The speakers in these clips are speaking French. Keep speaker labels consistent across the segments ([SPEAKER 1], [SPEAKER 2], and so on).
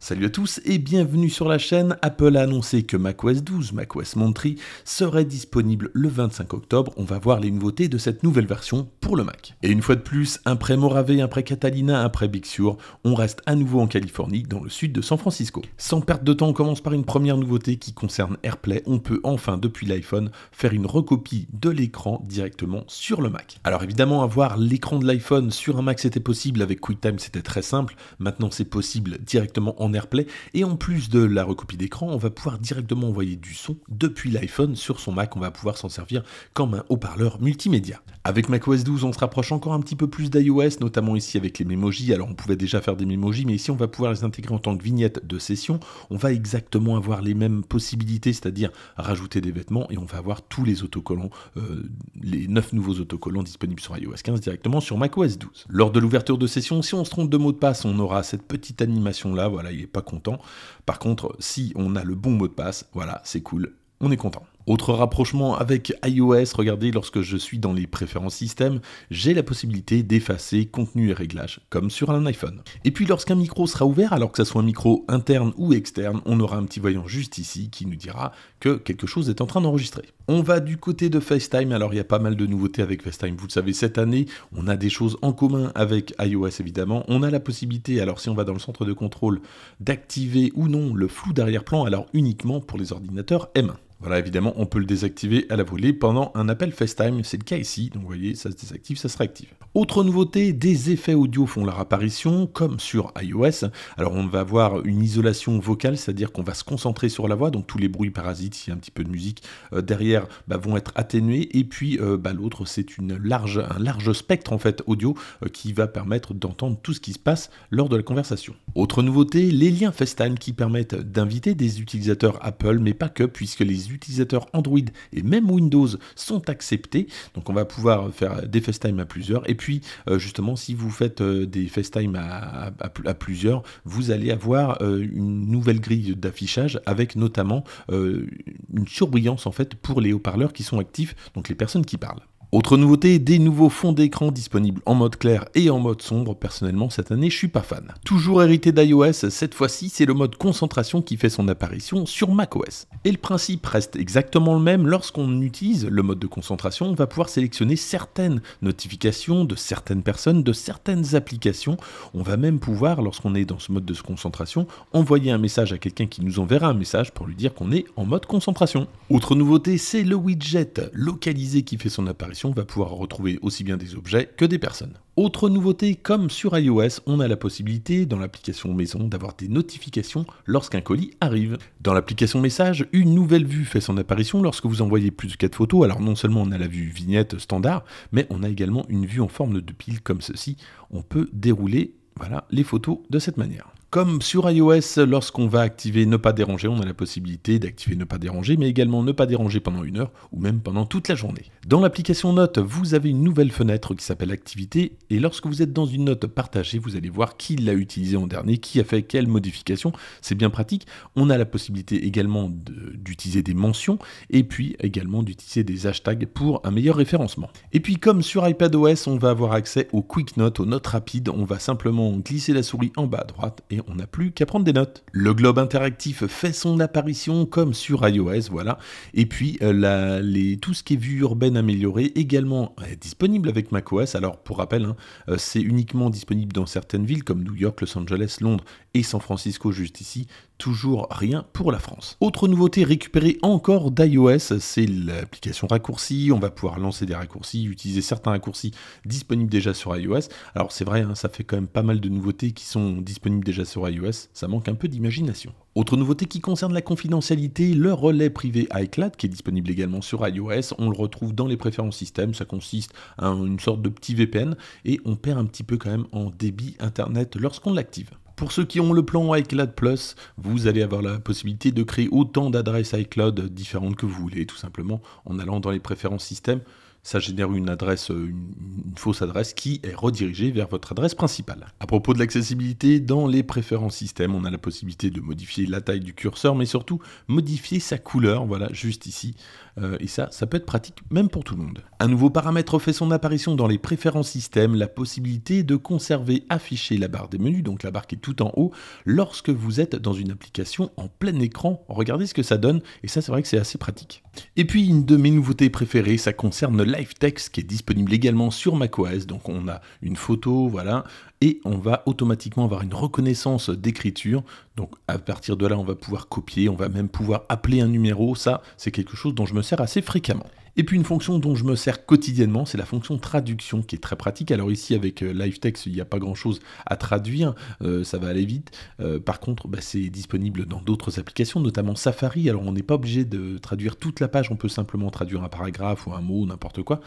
[SPEAKER 1] Salut à tous et bienvenue sur la chaîne. Apple a annoncé que macOS 12, macOS Monterey serait disponible le 25 octobre. On va voir les nouveautés de cette nouvelle version pour le Mac. Et une fois de plus, un pré après un Catalina, après Big Sur, on reste à nouveau en Californie, dans le sud de San Francisco. Sans perte de temps, on commence par une première nouveauté qui concerne AirPlay. On peut enfin, depuis l'iPhone, faire une recopie de l'écran directement sur le Mac. Alors évidemment, avoir l'écran de l'iPhone sur un Mac, c'était possible. Avec QuickTime, c'était très simple. Maintenant, c'est possible directement en AirPlay. Et en plus de la recopie d'écran, on va pouvoir directement envoyer du son depuis l'iPhone sur son Mac. On va pouvoir s'en servir comme un haut-parleur multimédia. Avec macOS 12, on se rapproche encore un petit peu plus d'iOS, notamment ici avec les mémojis Alors on pouvait déjà faire des mémojis mais ici on va pouvoir les intégrer en tant que vignette de session. On va exactement avoir les mêmes possibilités, c'est-à-dire rajouter des vêtements et on va avoir tous les autocollants, euh, les 9 nouveaux autocollants disponibles sur iOS 15 directement sur macOS 12. Lors de l'ouverture de session, si on se trompe de mot de passe, on aura cette petite animation là, voilà, pas content. Par contre, si on a le bon mot de passe, voilà, c'est cool, on est content. Autre rapprochement avec iOS, regardez, lorsque je suis dans les préférences système, j'ai la possibilité d'effacer contenu et réglages, comme sur un iPhone. Et puis lorsqu'un micro sera ouvert, alors que ce soit un micro interne ou externe, on aura un petit voyant juste ici qui nous dira que quelque chose est en train d'enregistrer. On va du côté de FaceTime, alors il y a pas mal de nouveautés avec FaceTime, vous le savez, cette année, on a des choses en commun avec iOS évidemment, on a la possibilité, alors si on va dans le centre de contrôle, d'activer ou non le flou d'arrière-plan, alors uniquement pour les ordinateurs M1. Voilà, évidemment, on peut le désactiver à la volée pendant un appel FaceTime, c'est le cas ici, donc vous voyez, ça se désactive, ça se réactive. Autre nouveauté, des effets audio font leur apparition, comme sur iOS. Alors on va avoir une isolation vocale, c'est-à-dire qu'on va se concentrer sur la voix, donc tous les bruits parasites, s'il y a un petit peu de musique euh, derrière, bah, vont être atténués, et puis euh, bah, l'autre, c'est large, un large spectre en fait audio euh, qui va permettre d'entendre tout ce qui se passe lors de la conversation. Autre nouveauté, les liens FaceTime qui permettent d'inviter des utilisateurs Apple, mais pas que, puisque les utilisateurs Android et même Windows sont acceptés. Donc on va pouvoir faire des FaceTime à plusieurs. Et puis euh, justement, si vous faites euh, des FaceTime à, plusieurs, vous allez avoir euh, une nouvelle grille d'affichage avec notamment une surbrillance en fait pour les haut-parleurs qui sont actifs, donc les personnes qui parlent. Autre nouveauté, des nouveaux fonds d'écran disponibles en mode clair et en mode sombre. Personnellement, cette année, je suis pas fan. Toujours hérité d'iOS, cette fois-ci, c'est le mode concentration qui fait son apparition sur macOS. Et le principe reste exactement le même. Lorsqu'on utilise le mode de concentration, on va pouvoir sélectionner certaines notifications de certaines personnes, de certaines applications. On va même pouvoir, lorsqu'on est dans ce mode de concentration, envoyer un message à quelqu'un qui nous enverra un message pour lui dire qu'on est en mode concentration. Autre nouveauté, c'est le widget localisé qui fait son apparition va pouvoir retrouver aussi bien des objets que des personnes. Autre nouveauté, comme sur iOS, on a la possibilité dans l'application maison d'avoir des notifications lorsqu'un colis arrive. Dans l'application message, une nouvelle vue fait son apparition lorsque vous envoyez plus de 4 photos. Alors non seulement on a la vue vignette standard, mais on a également une vue en forme de pile comme ceci. On peut dérouler voilà, les photos de cette manière. Comme sur iOS, lorsqu'on va activer ne pas déranger, on a la possibilité d'activer ne pas déranger, mais également ne pas déranger pendant une heure ou même pendant toute la journée. Dans l'application Note, vous avez une nouvelle fenêtre qui s'appelle Activité, et lorsque vous êtes dans une note partagée, vous allez voir qui l'a utilisée en dernier, qui a fait quelles modifications. C'est bien pratique. On a la possibilité également d'utiliser des mentions et puis également d'utiliser des hashtags pour un meilleur référencement. Et puis comme sur iPadOS, on va avoir accès aux Quick Notes, aux notes rapides. On va simplement glisser la souris en bas à droite et on n'a plus qu'à prendre des notes. Le globe interactif fait son apparition comme sur iOS, voilà. Et puis euh, tout ce qui est vue urbaine améliorée également est euh, disponible avec macOS. Alors pour rappel, hein, euh, c'est uniquement disponible dans certaines villes comme New York, Los Angeles, Londres et San Francisco juste ici. Toujours rien pour la France. Autre nouveauté récupérée encore d'iOS, c'est l'application raccourci. On va pouvoir lancer des raccourcis, utiliser certains raccourcis disponibles déjà sur iOS. Alors c'est vrai, hein, ça fait quand même pas mal de nouveautés qui sont disponibles déjà sur iOS, ça manque un peu d'imagination. Autre nouveauté qui concerne la confidentialité, le relais privé iCloud qui est disponible également sur iOS, on le retrouve dans les préférences système, ça consiste à une sorte de petit VPN et on perd un petit peu quand même en débit internet lorsqu'on l'active. Pour ceux qui ont le plan iCloud Plus, vous allez avoir la possibilité de créer autant d'adresses iCloud différentes que vous voulez, tout simplement en allant dans les préférences système ça génère une adresse, euh, une, fausse adresse qui est redirigée vers votre adresse principale. À propos de l'accessibilité, dans les préférences système, on a la possibilité de modifier la taille du curseur, mais surtout modifier sa couleur, voilà, juste ici. Euh, et ça, ça peut être pratique même pour tout le monde. Un nouveau paramètre fait son apparition dans les préférences système, la possibilité de conserver afficher la barre des menus, donc la barre qui est tout en haut, lorsque vous êtes dans une application en plein écran. Regardez ce que ça donne, et ça c'est vrai que c'est assez pratique. Et puis une de mes nouveautés préférées, ça concerne live text qui est disponible également sur macOS. Donc on a une photo, voilà, et on va automatiquement avoir une reconnaissance d'écriture. Donc à partir de là, on va pouvoir copier, on va même pouvoir appeler un numéro, ça c'est quelque chose dont je me sers assez fréquemment. Et puis une fonction dont je me sers quotidiennement, c'est la fonction traduction qui est très pratique. Alors ici avec euh, Text, il n'y a pas grand-chose à traduire, euh, ça va aller vite. Euh, par contre, bah, c'est disponible dans d'autres applications, notamment Safari. Alors on n'est pas obligé de traduire toute la page, on peut simplement traduire un paragraphe ou un mot, n'importe quoi.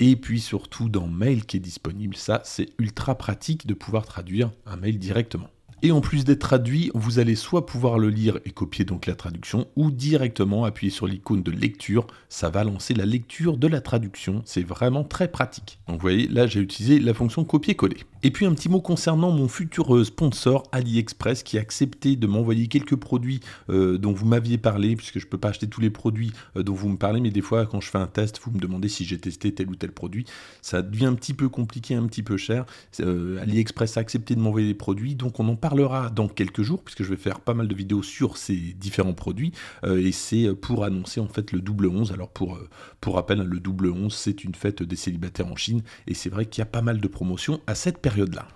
[SPEAKER 1] Et puis surtout dans Mail qui est disponible, ça c'est ultra pratique de pouvoir traduire un mail directement. Et en plus d'être traduit, vous allez soit pouvoir le lire et copier donc la traduction, ou directement appuyer sur l'icône de lecture, ça va lancer la lecture de la traduction, c'est vraiment très pratique. Donc vous voyez, là j'ai utilisé la fonction copier-coller. Et puis un petit mot concernant mon futur euh, sponsor AliExpress qui a accepté de m'envoyer quelques produits euh, dont vous m'aviez parlé, puisque je ne peux pas acheter tous les produits euh, dont vous me parlez, mais des fois quand je fais un test, vous me demandez si j'ai testé tel ou tel produit. Ça devient un petit peu compliqué, un petit peu cher. AliExpress a accepté de m'envoyer des produits, donc on en parlera dans quelques jours, puisque je vais faire pas mal de vidéos sur ces différents produits. et c'est pour annoncer en fait le double 11. Alors pour, pour rappel, hein, le double 11, c'est une fête des célibataires en Chine, et c'est vrai qu'il y a pas mal de promotions à cette personne.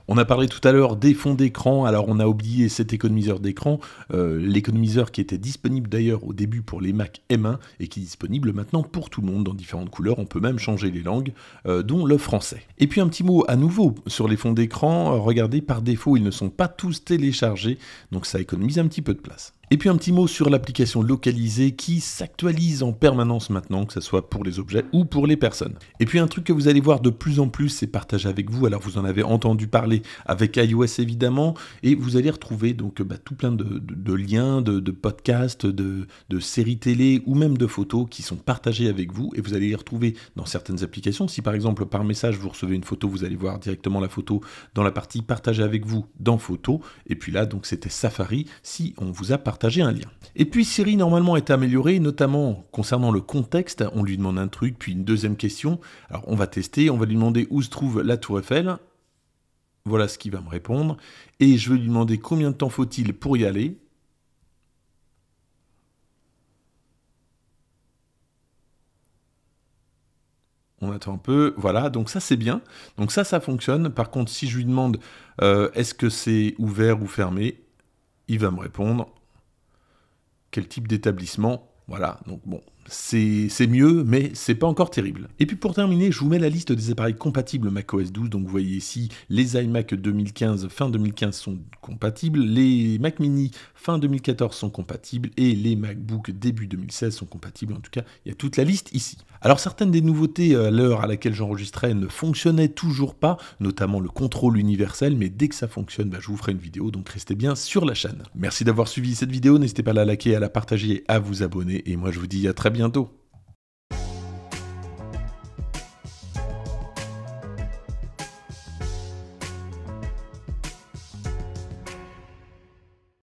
[SPEAKER 1] On a parlé tout à l'heure des fonds d'écran, alors on a oublié cet économiseur d'écran, euh, l'économiseur qui était disponible d'ailleurs au début pour les Mac M1 et qui est disponible maintenant pour tout le monde dans différentes couleurs, on peut même changer les langues, euh, dont le français. Et puis un petit mot à nouveau sur les fonds d'écran, regardez par défaut ils ne sont pas tous téléchargés, donc ça économise un petit peu de place. Et puis un petit mot sur l'application localisée qui s'actualise en permanence maintenant, que ce soit pour les objets ou pour les personnes. Et puis un truc que vous allez voir de plus en plus, c'est partager avec vous. Alors vous en avez entendu parler avec iOS évidemment, et vous allez retrouver donc bah, tout plein de, liens, de, podcasts, de, séries télé ou même de photos qui sont partagées avec vous, et vous allez les retrouver dans certaines applications. Si par exemple par message vous recevez une photo, vous allez voir directement la photo dans la partie partager avec vous dans Photos. Et puis là donc c'était Safari. Si on vous a partagé un lien. Et puis Siri normalement est améliorée, notamment concernant le contexte. On lui demande un truc, puis une deuxième question. Alors on va tester, on va lui demander où se trouve la tour Eiffel. Voilà ce qu'il va me répondre. Et je vais lui demander combien de temps faut-il pour y aller. on attend un peu, voilà, donc ça c'est bien, donc ça ça fonctionne, par contre si je lui demande euh, est-ce que c'est ouvert ou fermé, il va me répondre quel type d'établissement. Voilà, donc bon, c'est mieux, mais c'est pas encore terrible. Et puis pour terminer, je vous mets la liste des appareils compatibles macOS 12. Donc vous voyez ici, les iMac 2015, fin 2015 sont compatibles, les Mac mini fin 2014 sont compatibles, et les MacBook début 2016 sont compatibles. En tout cas, il y a toute la liste ici. Alors certaines des nouveautés euh, à l'heure à laquelle j'enregistrais ne fonctionnaient toujours pas, notamment le contrôle universel, mais dès que ça fonctionne, bah, je vous ferai une vidéo, donc restez bien sur la chaîne. Merci d'avoir suivi cette vidéo, n'hésitez pas à la liker, à la partager, à vous abonner, et moi je vous dis à très bientôt bientôt.